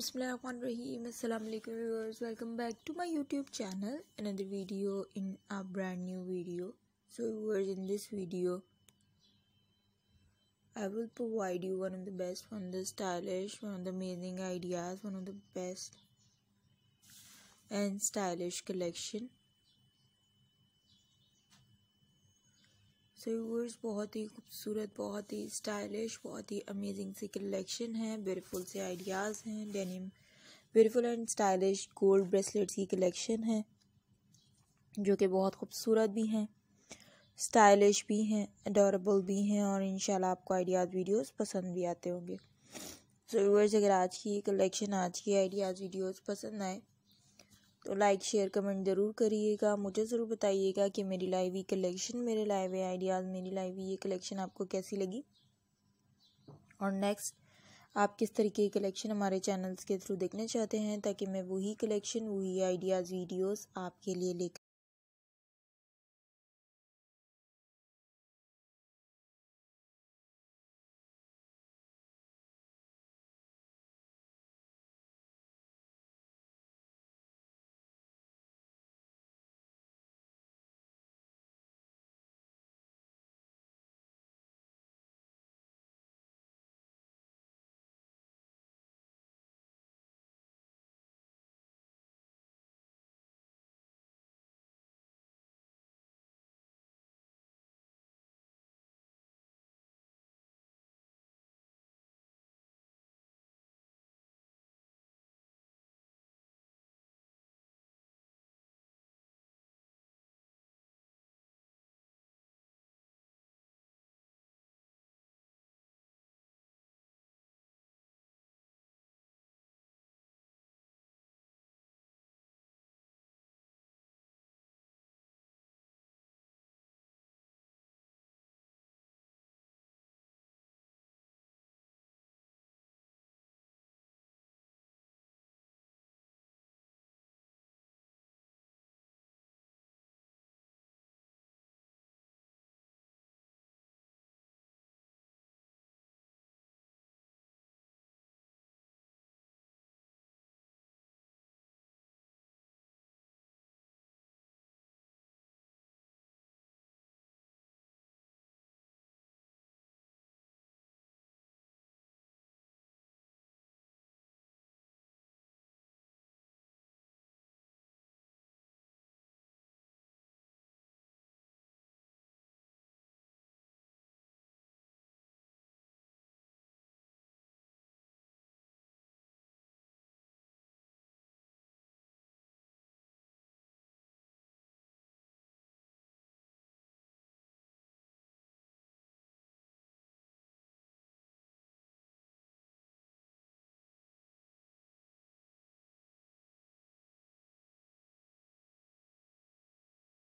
Bismillahirrahmanirrahim. Assalamualaikum viewers. Welcome back to my YouTube channel. Another video in a brand new video. So viewers, in this video, I will provide you one of the best, one of the stylish, one of the amazing ideas, one of the best and stylish collection सो बहुत ही खूबसूरत बहुत ही stylish बहुत ही amazing सी collection है beautiful से ideas हैं denim beautiful and stylish gold bracelets की कलेक्शन है जो कि बहुत खूबसूरत भी हैं स्टाइलिश भी हैं अडोरेबल भी हैं और इन आपको आइडियाज़ वीडियोज़ पसंद भी आते होंगे सो so, अगर आज की कलेक्शन आज की आइडियाज़ वीडियोज़ पसंद आए तो लाइक शेयर कमेंट ज़रूर करिएगा मुझे ज़रूर बताइएगा कि मेरी लाइव ये कलेक्शन मेरे लाइव आइडियाज़ मेरी लाइव ये कलेक्शन आपको कैसी लगी और नेक्स्ट आप किस तरीके की कलेक्शन हमारे चैनल्स के थ्रू देखना चाहते हैं ताकि मैं वही कलेक्शन वही आइडियाज़ वीडियोज़ आपके लिए लेकर